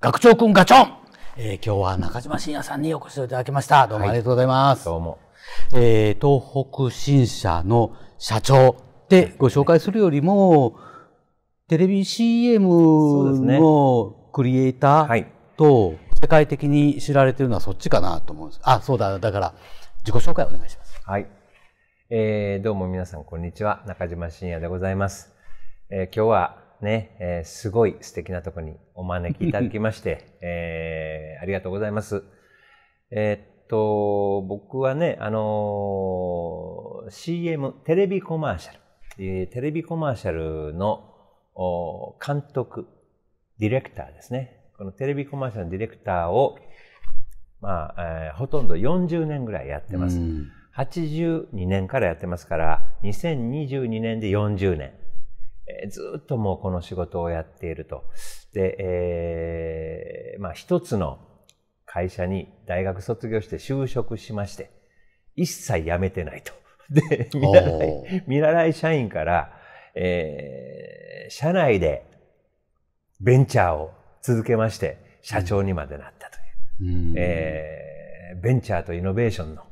学長くんガチョン、えー、今日は中島信也さんにお越しいただきました。どうもありがとうございます。はい、どうも。えー、東北新社の社長でご紹介するよりも、テレビ CM のクリエイターと世界的に知られているのはそっちかなと思うんです。あ、そうだ。だから、自己紹介お願いします。はい。えー、どうも皆さん、こんにちは。中島信也でございます。えー、今日はね、えー、すごい素敵なとこにお招きいただきまして、えー、ありがとうございます。えー、っと、僕はね、あの CM、テレビコマーシャル、えテレビコマーシャルの監督、ディレクターですね。このテレビコマーシャルのディレクターを、まあ、えほとんど40年ぐらいやってます。うん82年からやってますから、2022年で40年。えー、ずっともうこの仕事をやっていると。で、えー、まあ一つの会社に大学卒業して就職しまして、一切辞めてないと。で、見習い、見習い社員から、えー、社内でベンチャーを続けまして、社長にまでなったという。うん、えー、ベンチャーとイノベーションの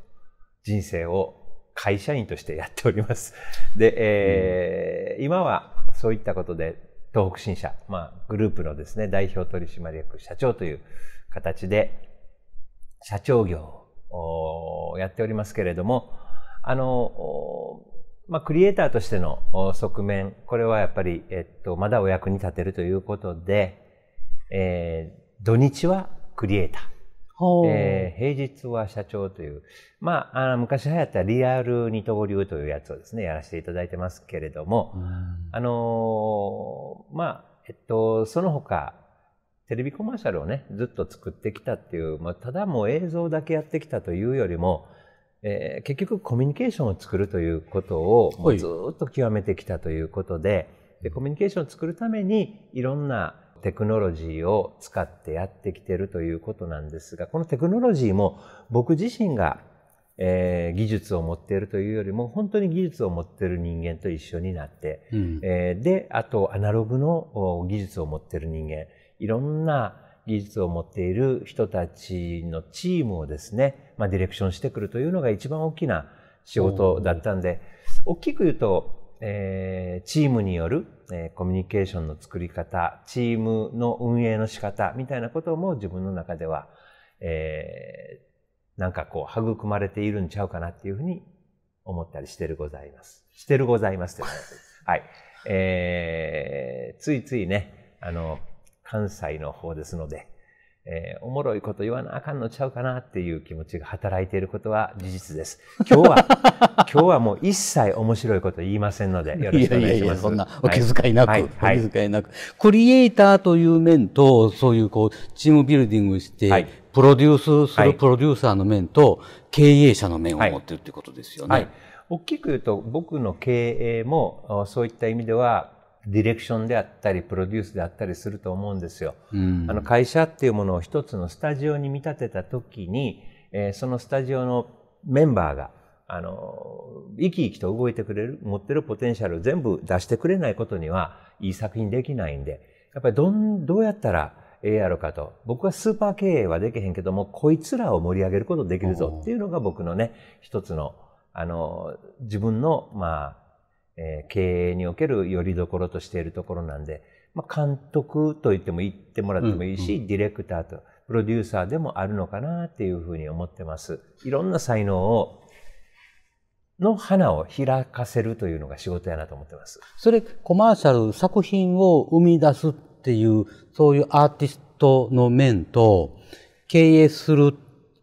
人生を会社員としてやっております。で、えー、うん、今はそういったことで東北新社、まあ、グループのですね、代表取締役社長という形で、社長業をやっておりますけれども、あの、まあ、クリエイターとしての側面、これはやっぱり、えっと、まだお役に立てるということで、えー、土日はクリエイター。えー、平日は社長という、まあ、あ昔流行ったリアル二刀流というやつをですねやらせていただいてますけれども、あのー、まあえっとその他テレビコマーシャルをねずっと作ってきたっていう、まあ、ただもう映像だけやってきたというよりも、えー、結局コミュニケーションを作るということをもうずっと極めてきたということででコミュニケーションを作るためにいろんなテクノロジーを使ってやってきてるということなんですがこのテクノロジーも僕自身が、えー、技術を持っているというよりも本当に技術を持っている人間と一緒になって、うん、えー、であとアナログの技術を持っている人間いろんな技術を持っている人たちのチームをですね、まあ、ディレクションしてくるというのが一番大きな仕事だったんで、大きく言うとえー、チームによる、えー、コミュニケーションの作り方、チームの運営の仕方みたいなことも自分の中では、えー、なんかこう育まれているんちゃうかなっていうふうに思ったりしてるございます。してるございますってこ はい。えー、ついついね、あの、関西の方ですので、えー、おもろいこと言わなあかんのちゃうかなっていう気持ちが働いていることは事実です。今日は、今日はもう一切面白いこと言いませんので、よろしくお願いします。いやいやいやそんなお気遣いなく、はい、はい、お気遣いなく、クリエイターという面と、そういうこう、チームビルディングして、はい、プロデュースするプロデューサーの面と、経営者の面を持ってるってことですよね。大きく言うと、僕の経営も、そういった意味では、ディレクションであったり、プロデュースであったりすると思うんですよ。うん、あの会社っていうものを一つのスタジオに見立てた時に、えー、そのスタジオのメンバーが、あの、生き生きと動いてくれる、持ってるポテンシャルを全部出してくれないことには、いい作品できないんで、やっぱりどん、どうやったら、ええやろかと。僕はスーパー経営はできへんけども、こいつらを盛り上げることできるぞっていうのが僕のね、一つの、あの、自分の、まあ、えー、経営におけるよりどころとしているところなんで、まあ、監督と言っても言ってもらってもいいし、うんうん、ディレクターとプロデューサーでもあるのかなっていうふうに思ってます。いろんな才能をの花を開かせるというのが仕事やなと思ってます。それコマーシャル作品を生み出すっていうそういうアーティストの面と経営する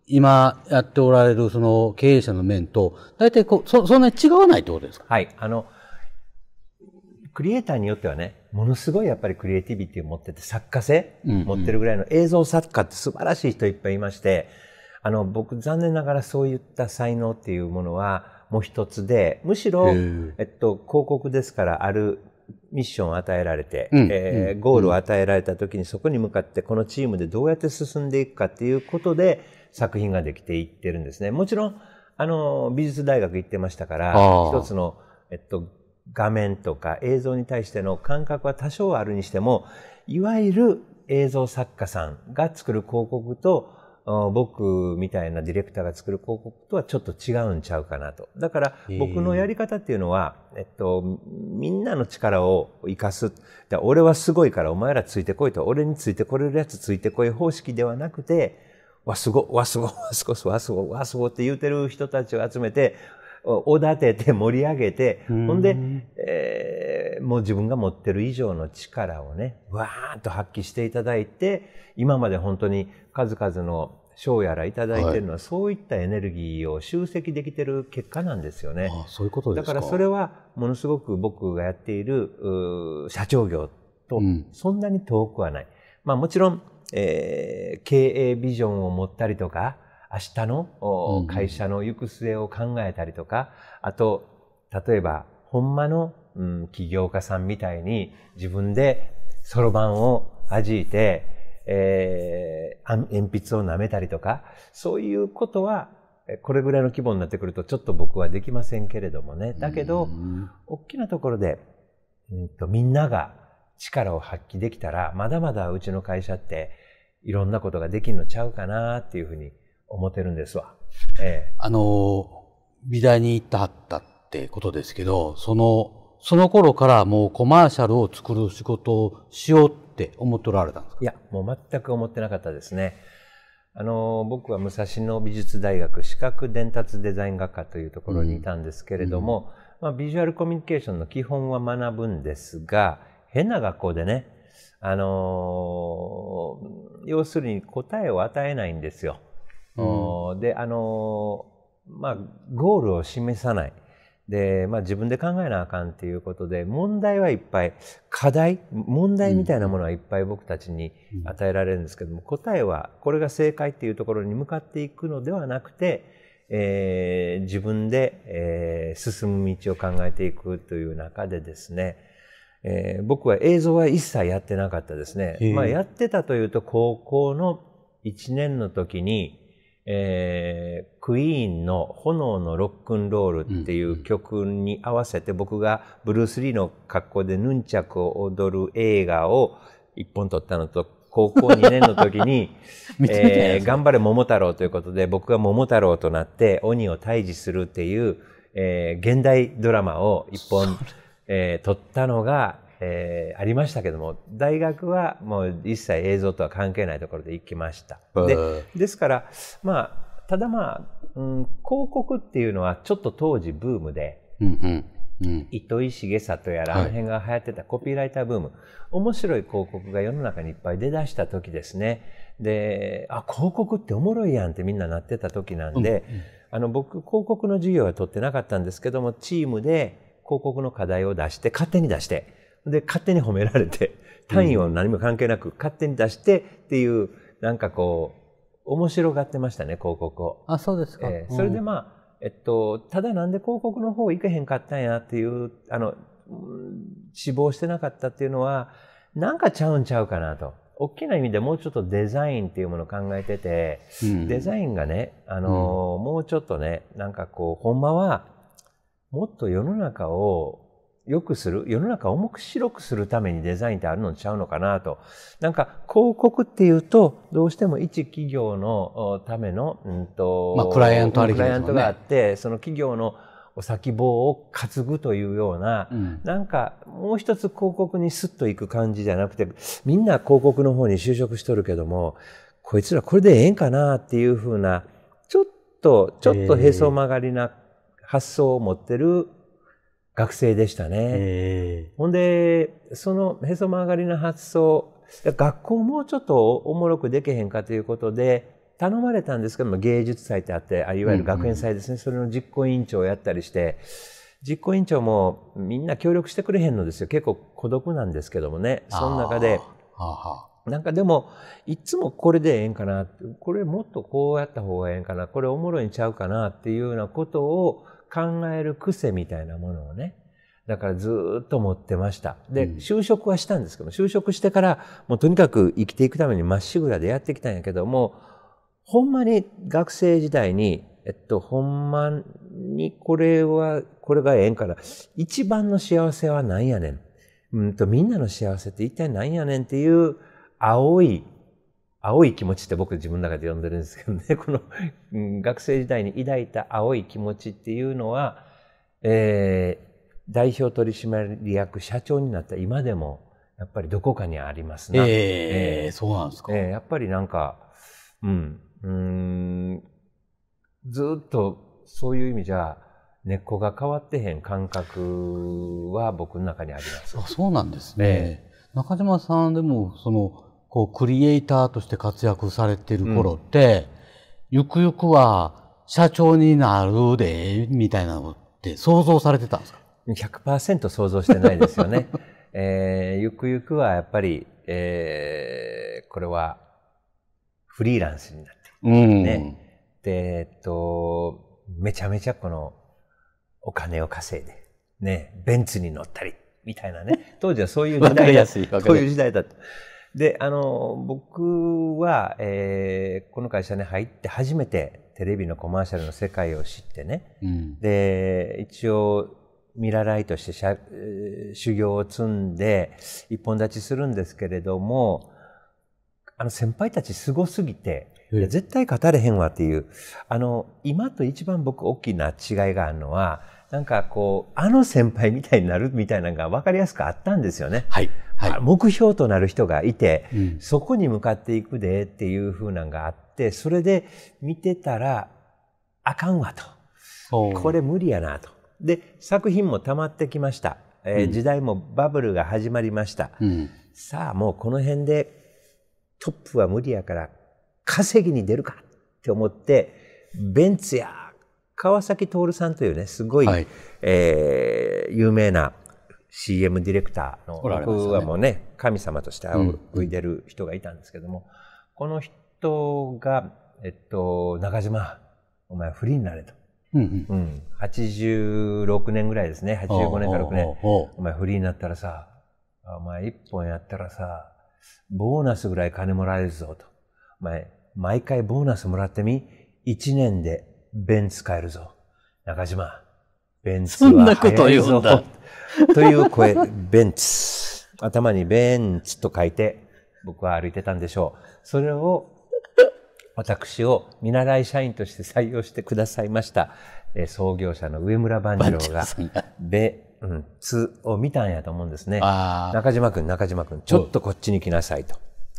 今やっておられるその経営者の面と大体こうそそんなに違わないってことですか。はい、あのクリエイターによってはね、ものすごいやっぱりクリエイティビティを持ってて、作家性、持ってるぐらいの映像作家って素晴らしい人いっぱいいまして、あの、僕残念ながらそういった才能っていうものはもう一つで、むしろ、えっと、広告ですからあるミッションを与えられて、えゴールを与えられた時にそこに向かってこのチームでどうやって進んでいくかっていうことで作品ができていってるんですね。もちろん、あの、美術大学行ってましたから、一つの、えっと、画面とか映像に対しての感覚は多少あるにしてもいわゆる映像作家さんが作る広告と僕みたいなディレクターが作る広告とはちょっと違うんちゃうかなとだから僕のやり方っていうのは、えっと、みんなの力を生かす俺はすごいからお前らついてこいと俺についてこれるやつついてこい方式ではなくてわすごわすごわすごわすごわすごって言うてる人たちを集めておだてて盛り上げて、ほんで、えー、もう自分が持ってる以上の力をね、わーっと発揮していただいて、今まで本当に数々の賞やら頂いてるのは、はい、そういったエネルギーを集積できてる結果なんですよね。ああそういうことだからそれはものすごく僕がやっている社長業とそんなに遠くはない。うん、まあもちろん、えー、経営ビジョンを持ったりとか、明日の会社の行く末を考えたりとか、あと、例えば、ほんまの、うん、起業家さんみたいに自分でそろばんを弾いて、えー、鉛筆を舐めたりとか、そういうことは、これぐらいの規模になってくるとちょっと僕はできませんけれどもね。だけど、大きなところで、うんと、みんなが力を発揮できたら、まだまだうちの会社っていろんなことができるのちゃうかなっていうふうに思ってるんですわ。ええ、あの、美大に行ったはったってことですけど、その、その頃からもうコマーシャルを作る仕事をしようって思っておられたんですかいや、もう全く思ってなかったですね。あの、僕は武蔵野美術大学視覚伝達デザイン学科というところにいたんですけれども、うん、まあ、ビジュアルコミュニケーションの基本は学ぶんですが、変な学校でね、あの、要するに答えを与えないんですよ。であのまあゴールを示さないで、まあ、自分で考えなあかんっていうことで問題はいっぱい課題問題みたいなものはいっぱい僕たちに与えられるんですけども、答えはこれが正解っていうところに向かっていくのではなくて、えー、自分で、えー、進む道を考えていくという中でですね、えー、僕は映像は一切やってなかったですね。まあ、やってたというと高校の1年の時に、えー、クイーンの「炎のロックンロール」っていう曲に合わせて僕がブルース・リーの格好でヌンチャクを踊る映画を一本撮ったのと高校2年の時に 「えー、頑張れ桃太郎」ということで僕が桃太郎となって鬼を退治するっていう、えー、現代ドラマを一本、えー、撮ったのがえー、ありましたけども大学はもう一切映像とは関係ないところで行きました。でですからまあただまあ、うん、広告っていうのはちょっと当時ブームで、うんうん、糸井重里やら、あの辺が流行ってたコピーライターブーム、はい、面白い広告が世の中にいっぱい出だした時ですねであ広告っておもろいやんってみんななってた時なんで、うんうん、あの僕広告の授業は取ってなかったんですけどもチームで広告の課題を出して勝手に出して。で、勝手に褒められて、単位を何も関係なく勝手に出してっていう、なんかこう、面白がってましたね、広告を。あ、そうですか。えー、それでまあ、えっと、ただなんで広告の方行けへんかったんやっていう、あの、死亡してなかったっていうのは、なんかちゃうんちゃうかなと。大きな意味でもうちょっとデザインっていうものを考えてて、うん、デザインがね、あの、うん、もうちょっとね、なんかこう、ほんまは、もっと世の中を良くする、世の中を重く白くするためにデザインってあるのちゃうのかなと。なんか広告っていうと、どうしても一企業のための、うんと、まあ、クライアントありね、クライアントがあって、その企業のお先棒を担ぐというような、うん、なんかもう一つ広告にスッといく感じじゃなくて、みんな広告の方に就職しとるけども、こいつらこれでええんかなっていうふうな、ちょっと、ちょっとへそ曲がりな発想を持ってる、えー学生でしたね。えー、ほんで、そのへそ曲がりの発想、学校もうちょっとおもろくできへんかということで、頼まれたんですけども、芸術祭ってあって、いわゆる学園祭ですね、うんうん、それの実行委員長をやったりして、実行委員長もみんな協力してくれへんのですよ。結構孤独なんですけどもね。その中で、なんかでも、いつもこれでええんかな、これもっとこうやった方がええんかな、これおもろいんちゃうかなっていうようなことを考える癖みたいなものをね、だからずっと持ってました。で、就職はしたんですけど、就職してから、もうとにかく生きていくためにまっしぐらでやってきたんやけども、ほんまに学生時代に、えっと、ほんまにこれは、これがええんから、一番の幸せは何やねん。うんと、みんなの幸せって一体何やねんっていう青い青い気持ちって僕自分の中で呼んでるんですけどね、この、学生時代に抱いた青い気持ちっていうのは、えー、代表取締役社長になった今でも、やっぱりどこかにありますね。えー、えー、そうなんですか、えー、やっぱりなんか、うん、うんずっとそういう意味じゃ、根っこが変わってへん感覚は僕の中にあります。あそうなんですね。中島さんでも、その、こう、クリエイターとして活躍されてる頃って、うん、ゆくゆくは社長になるで、みたいなのって想像されてたんですか ?100% 想像してないですよね。えー、ゆくゆくはやっぱり、えー、これはフリーランスになって、ね、うん、で、えっと、めちゃめちゃこのお金を稼いで、ね、ベンツに乗ったり、みたいなね。当時はそういう時代だった。そういう時代だった。で、あの、僕は、えー、この会社に入って初めてテレビのコマーシャルの世界を知ってね、うん、で、一応、見習いとしてしゃ修行を積んで一本立ちするんですけれどもあの先輩たちすごすぎて、いや絶対語れへんわっていうあの今と一番僕大きな違いがあるのはなんかこう、あの先輩みたいになるみたいなのが分かりやすくあったんですよね。はい。はい、目標となる人がいて、うん、そこに向かっていくでっていう風なんがあって、それで見てたら、あかんわと。これ無理やなと。で、作品も溜まってきました。えー、時代もバブルが始まりました。うん、さあ、もうこの辺でトップは無理やから、稼ぎに出るかって思って、ベンツや川崎徹さんというね、すごい、はい、えー、有名な CM ディレクターの、僕はもうね、神様として仰いでる人がいたんですけども、うん、この人が、えっと、中島、お前フリーになれと。うんうん、86年ぐらいですね85年か6年お前フリーになったらさお前1本やったらさボーナスぐらい金もらえるぞとお前毎回ボーナスもらってみ1年でベンツ買えるぞ。中島、ベンツは早いぞ。とという声、ベンツ。頭にベンツと書いて、僕は歩いてたんでしょう。それを、私を見習い社員として採用してくださいました。え創業者の上村万次郎が、ベンツを見たんやと思うんですね。中島君、中島君、ちょっとこっちに来なさいと。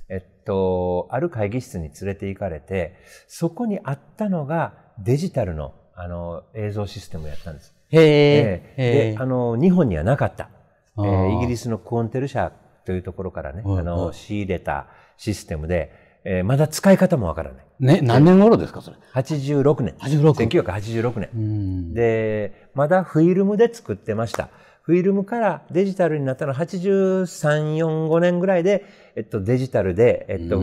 えっと、ある会議室に連れて行かれて、そこにあったのが、デジタルのあの映像システムをやったんです。へえであの日本にはなかった、えー、イギリスのクオンテル社というところからね、あの仕入れたシステムで、えー、まだ使い方もわからない。ね、何年頃ですか、それ。86年。86 1986年。で、まだフィルムで作ってました。フィルムからデジタルになったのは83、4、5年ぐらいで、えっと、デジタルで、えっと、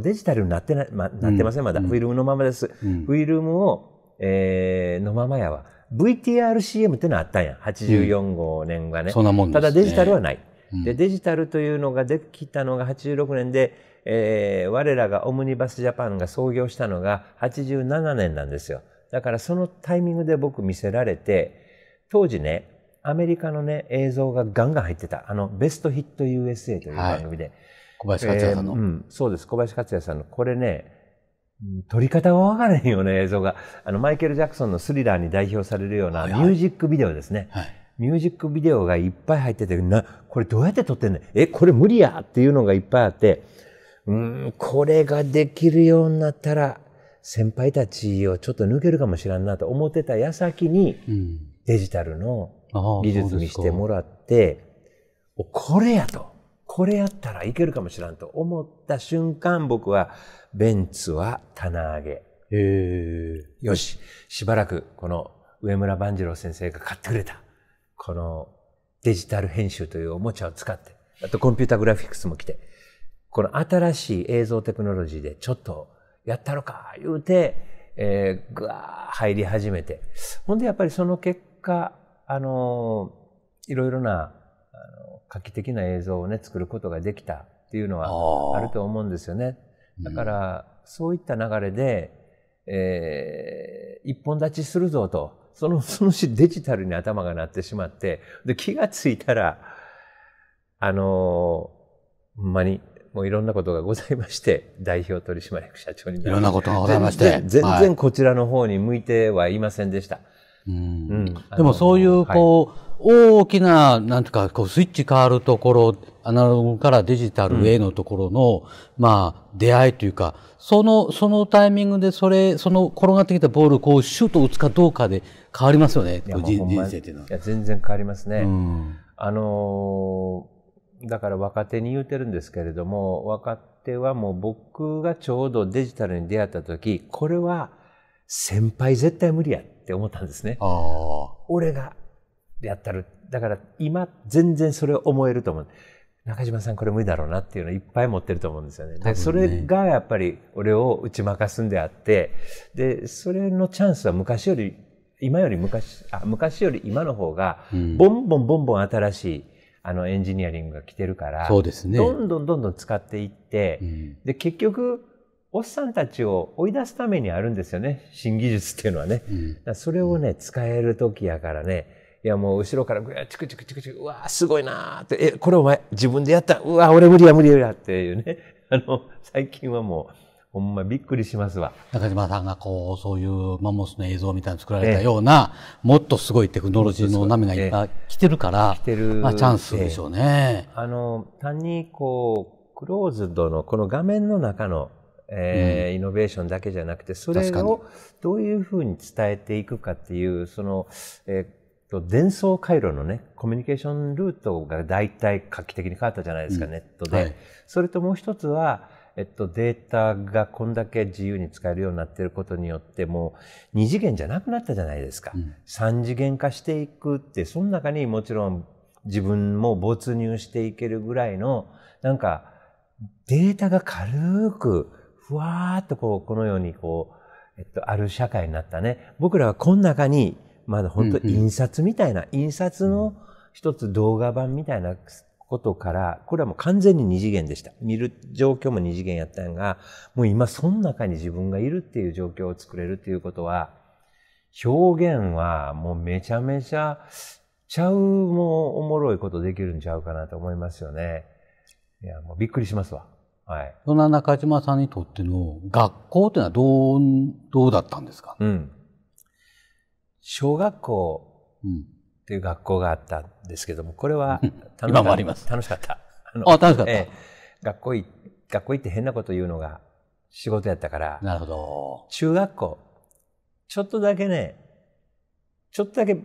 デジタルになってな,、ま、なってません、まだ、フィルムのままです、フィルムを、えー、のままやわ VTRCM ってのあったんや84号年がね,、ただデジタルはない、でデジタルというのができたのが86年で、えー、我らがオムニバスジャパンが創業したのが87年なんですよだからそのタイミングで僕見せられて当時ねアメリカのね映像がガンガン入ってたあのベストヒット USA という番組で、はい小林克也さんの、えー、うん、そうです、小林克也さんの。これね、撮り方がわからへんよね、映像が。あの、マイケル・ジャクソンのスリラーに代表されるようなミュージックビデオですね。はいはい、ミュージックビデオがいっぱい入ってて、な、これどうやって撮ってんねん。え、これ無理やっていうのがいっぱいあって、うん、これができるようになったら、先輩たちをちょっと抜けるかもしらんなと思ってた矢先に、うん、デジタルの技術にしてもらって、これやと。これやったらいけるかもしらんと思った瞬間、僕は、ベンツは棚上げ。へよし、しばらくこの上村万次郎先生が買ってくれた、このデジタル編集というおもちゃを使って、あとコンピュータグラフィックスも来て、この新しい映像テクノロジーでちょっとやったろか、言うて、えー、ぐわー入り始めて。ほんでやっぱりその結果、あのー、いろいろな、あの画期的な映像をね作ることができたっていうのはあると思うんですよね。だから、そういった流れで、えー、一本立ちするぞとその そのしデジタルに頭がなってしまってで気がついたらあのほんまにもういろんなことがございまして、代表取締役社長にいろんなことがございまして。全然こちらの方に向いてはいませんでした。はい、うん、でもそういう、こう、はい大きな、なんていうか、こう、スイッチ変わるところ、アナログからデジタルへのところの、うん、まあ、出会いというか、その、そのタイミングで、それ、その転がってきたボールをこう、シュート打つかどうかで変わりますよね、人生っていうのは。いや、全然変わりますね。うん、あのー、だから若手に言うてるんですけれども、若手はもう僕がちょうどデジタルに出会った時、これは先輩絶対無理やって思ったんですね。俺がやったる。だから今、全然それを思えると思う。中島さんこれ無理だろうなっていうのいっぱい持ってると思うんですよね。ねそれがやっぱり俺を打ち負かすんであって、で、それのチャンスは昔より、今より昔、あ昔より今の方が、ボンボンボンボン新しい、あのエンジニアリングが来てるから、そうですね。どんどんどんどん使っていって、うん、で、結局、おっさんたちを追い出すためにあるんですよね。新技術っていうのはね。うん、それをね、使える時やからね、いやもう後ろからぐやチクチクチクチク、うわすごいなーって、え、これお前自分でやった、うわ俺無理や無理やっていうね。あの、最近はもう、ほんまびっくりしますわ。中島さんがこう、そういうマンモスの映像みたいに作られたような、えもっとすごいテクノロジーの波がいっぱい来てるから、える。まあチャンスでしょうね。えあの、単にこう、クローズドのこの画面の中の、えー、うん、イノベーションだけじゃなくて、それをどういうふうに伝えていくかっていう、その、えー伝送回路のね、コミュニケーションルートが大体画期的に変わったじゃないですか、うん、ネットで、はい、それともう一つは、えっと、データがこんだけ自由に使えるようになっていることによってもう2次元じゃなくなったじゃないですか、うん、3次元化していくってその中にもちろん自分も没入していけるぐらいのなんかデータが軽くふわーっとこうこのようにこう、えっと、ある社会になったね僕らはこの中にまだ本当印刷みたいな、印刷の一つ動画版みたいなことから、これはもう完全に二次元でした。見る状況も二次元やったんが、もう今その中に自分がいるっていう状況を作れるっていうことは、表現はもうめちゃめちゃちゃうもおもろいことできるんちゃうかなと思いますよね。いや、もうびっくりしますわ。はい。そんな中島さんにとっての学校っていうのはどう、どうだったんですか、うん、小学校っていう学校があったんですけども、これは楽しかった。楽しかった。あ楽しかった。え学校行学校行って変なこと言うのが仕事やったから。なるほど。中学校、ちょっとだけね、ちょっとだけ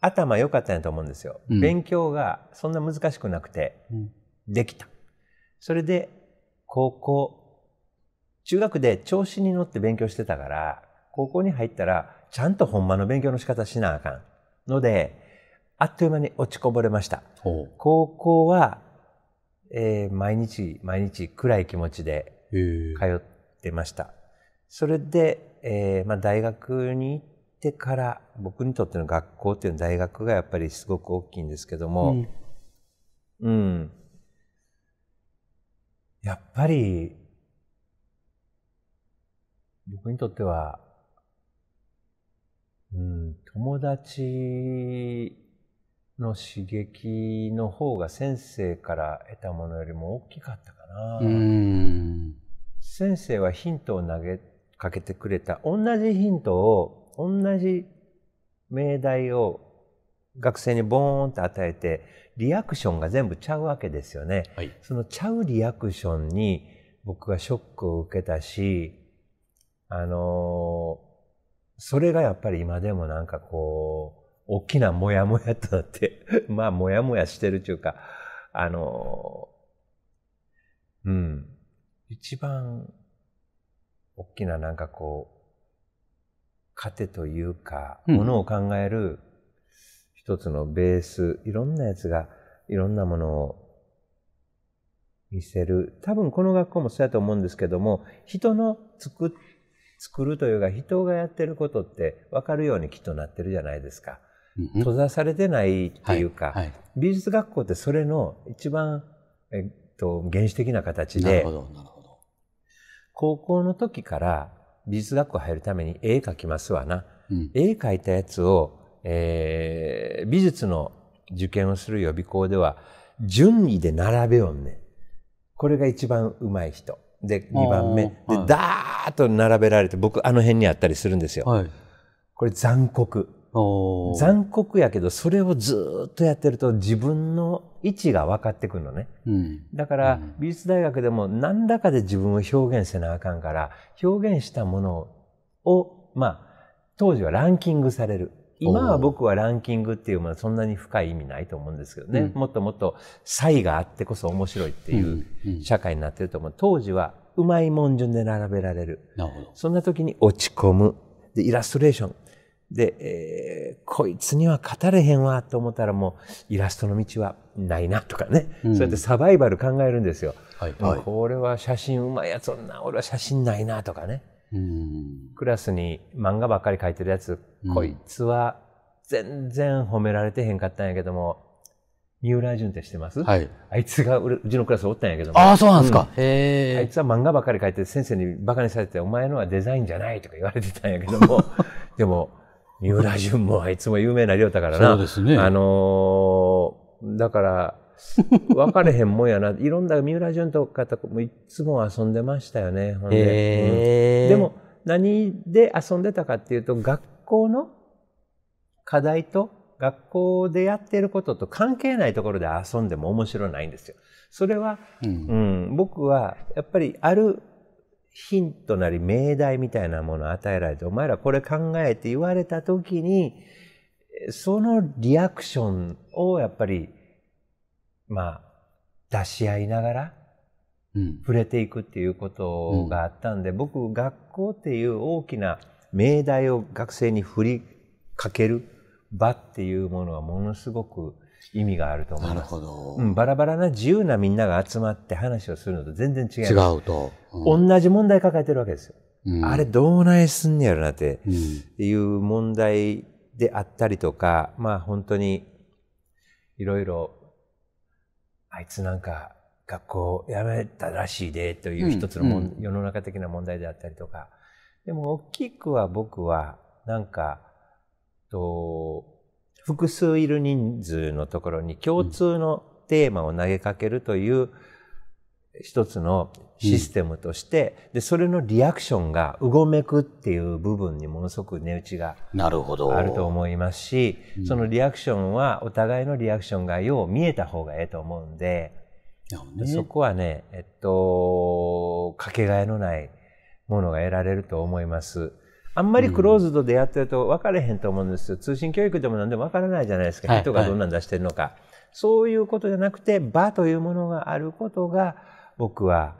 頭良かったんやと思うんですよ。うん、勉強がそんな難しくなくて、できた。それで、高校、中学で調子に乗って勉強してたから、高校に入ったら、ちゃんと本間の勉強の仕方しなあかんのであっという間に落ちこぼれました高校は、えー、毎日毎日暗い気持ちで通ってましたそれで、えーまあ、大学に行ってから僕にとっての学校っていうのは大学がやっぱりすごく大きいんですけども、うん、うん、やっぱり僕にとってはうん、友達の刺激の方が先生から得たものよりも大きかったかな。先生はヒントを投げかけてくれた。同じヒントを、同じ命題を学生にボーンと与えて、リアクションが全部ちゃうわけですよね。はい、そのちゃうリアクションに僕はショックを受けたし、あのーそれがやっぱり今でもなんかこう、大きなモヤモヤとなって まあモヤモヤしてるというか、あの、うん、一番大きななんかこう、糧というか、ものを考える一つのベース、いろんなやつが、いろんなものを見せる。多分この学校もそうやと思うんですけども、人の作っ作るというか人がやってることって分かるようにきっとなってるじゃないですか。閉ざされてないっていうか、はいはい、美術学校ってそれの一番、えっと、原始的な形で高校の時から美術学校入るために絵描きますわな、うん、絵描いたやつを、えー、美術の受験をする予備校では順位で並べよんねこれが一番うまい人で2番目で、ダーッと並べられて僕あの辺にあったりするんですよ。はい、これ残酷残酷やけどそれをずっとやってると自分の位置が分かってくるのね、うん、だから美術大学でも何らかで自分を表現せなあかんから表現したものをまあ当時はランキングされる今は僕はランキングっていうものはそんなに深い意味ないと思うんですけどね、うん、もっともっと差異があってこそ面白いっていう社会になってると思う、当時はうまいもん順で並べられるそんな時に落ち込むでイラストレーションで、えー、こいつには語れへんわと思ったらもうイラストの道はないなとかね、うん、そうやってサバイバル考えるんですよ、はいはい、これは写真うまいやつそんな俺は写真ないなとかね、クラスに漫画ばっかり描いてるやつ、こいつは全然褒められてへんかったんやけども、三浦淳って知ってます、はい、あいつがうちのクラスおったんやけども。ああ、そうなんですか、うん、あいつは漫画ばっかり描いて先生にバカにされて、お前のはデザインじゃないとか言われてたんやけども、でも、三浦淳もあいつも有名な寮だからな。そうですね。あのー、だから、分かれへんもんやな。いろんな三浦淳とかともいつも遊んでましたよね。ほんでうん、でも何で遊んでたかっていうと学校の課題と学校でやってることと関係ないところで遊んでも面白ないんですよ。それは、うん、うん、僕はやっぱりあるヒントなり命題みたいなものを与えられてお前らこれ考えて言われた時にそのリアクションをやっぱりまあ、出し合いながら、触れていくっていうことがあったんで、うん、僕学校っていう大きな命題を学生に振りかける場っていうものはものすごく意味があると思います。うん、バラバラな自由なみんなが集まって話をするのと全然違う。違うと、うん、同じ問題抱えてるわけですよ。うん、あれどうないすんねやろなっていう問題であったりとか、まあ本当にいろいろあいつなんか学校辞めたらしいでという一つの、うん、世の中的な問題であったりとか、でも大きくは僕はなんかと複数いる人数のところに共通のテーマを投げかけるという一つのシステムとして、うん、でそれのリアクションがうごめくっていう部分にものすごく値打ちがあると思いますし、うん、そのリアクションはお互いのリアクションがよう見えた方がええと思うんで、ね、そこはね、えっと、かけがえのないものが得られると思います。あんまりクローズドでやってると分かれへんと思うんですよ。通信教育でも何でも分からないじゃないですか。はい、人がどんなん出してるのか。はい、そういうことじゃなくて、場というものがあることが、僕は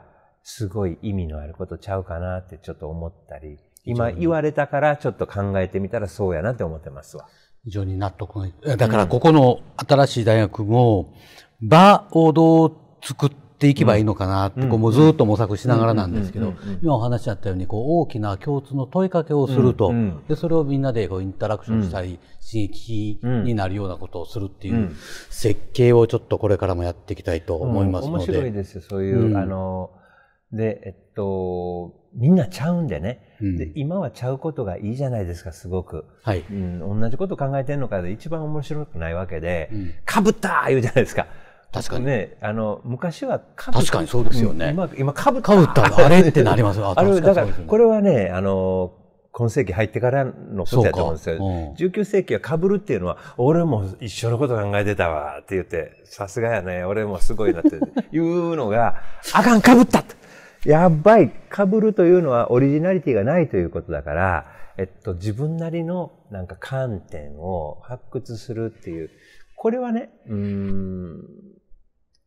すごい意味のあることちゃうかなってちょっと思ったり、今言われたからちょっと考えてみたらそうやなって思ってますわ。非常に納得がだからここの新しい大学も、場をどう作っていけばいいのかなって、こうもうずっと模索しながらなんですけど、今お話しあったように、こう大きな共通の問いかけをすると、でそれをみんなでこうインタラクションしたり、刺激になるようなことをするっていう設計をちょっとこれからもやっていきたいと思いますので。面白いですよ、そういう、あの、で、えっと、みんなちゃうんでね、うん、で今はちゃうことがいいじゃないですかすごく、はいうん、同じこと考えてるのかで一番面白くないわけで、うん、かぶった言うじゃないですか。確かに。ね、あの、昔は確かにそうですよね。今、今、かぶった。ったあれってなります。あれ、だから、これはね、あの、今世紀入ってからのことやと思うんですよ。うん、19世紀はかぶるっていうのは、俺も一緒のこと考えてたわって言って、さすがやね、俺もすごいなっていうのが、あかん、かぶったってやばい、かぶるというのはオリジナリティがないということだから、えっと、自分なりのなんか観点を発掘するっていう、これはね、うん、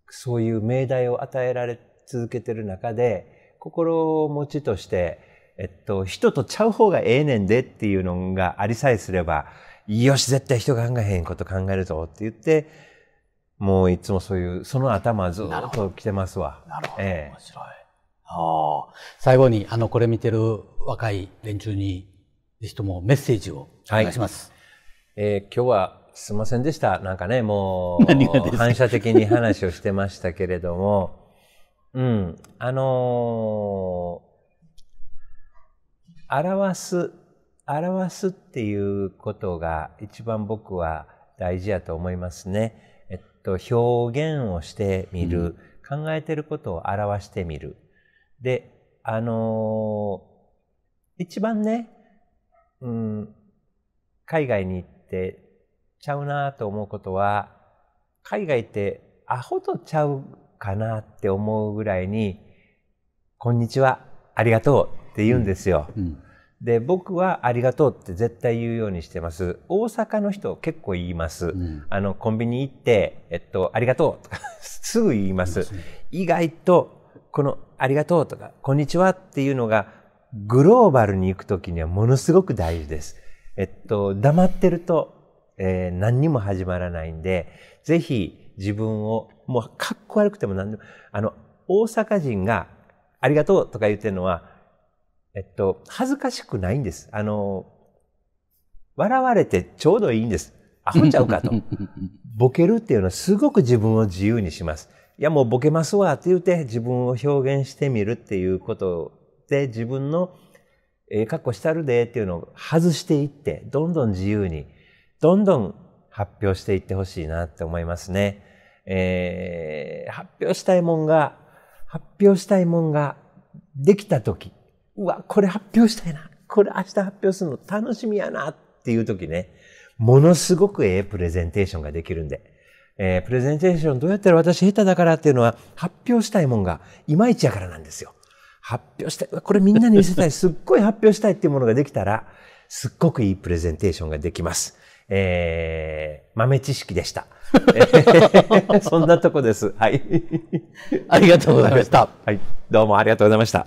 そういう命題を与えられ続けてる中で、心持ちとして、えっと、人とちゃう方がええねんでっていうのがありさえすれば、よし、絶対人考えへんこと考えるぞって言って、もういつもそういう、その頭ずっと来てますわ。なるほど。ええ、面白い。最後に、あの、これ見てる若い連中に、ぜひともメッセージをお願いします。はい、えー、今日はすみませんでした。なんかね、もう、反射的に話をしてましたけれども、うん、あのー、表す、表すっていうことが一番僕は大事やと思いますね。えっと、表現をしてみる、うん、考えてることを表してみる。で、あのー、一番ね、うん、海外に行ってちゃうなと思うことは、海外ってアホとちゃうかなって思うぐらいに、こんにちは、ありがとうって言うんですよ。うんうんで僕は「ありがとう」って絶対言うようにしてます大阪の人結構言います、うん、あのコンビニ行って、えっと「ありがとう」とか すぐ言います、意外とこのありがとうとか、こんにちはっていうのがグローバルに行くときにはものすごく大事です。えっと、黙ってると、えー、何にも始まらないんで、ぜひ自分を、もうかっこ悪くても何でも、あの、大阪人がありがとうとか言ってるのは、えっと、恥ずかしくないんです。あの、笑われてちょうどいいんです。アホちゃうかと。ボケるっていうのはすごく自分を自由にします。いやもうボケますわって言うて自分を表現してみるっていうことで自分のええかっこしたるでっていうのを外していってどんどん自由にどんどん発表していってほしいなって思いますね。えー、発表したいもんが発表したいもんができた時うわこれ発表したいなこれ明日発表するの楽しみやなっていう時ねものすごくええプレゼンテーションができるんでえー、プレゼンテーションどうやったら私下手だからっていうのは発表したいもんがいまいちやからなんですよ。発表したい。これみんなに見せたい。すっごい発表したいっていうものができたら、すっごくいいプレゼンテーションができます。えー、豆知識でした。そんなとこです。はい。ありがとうございました。はい。どうもありがとうございました。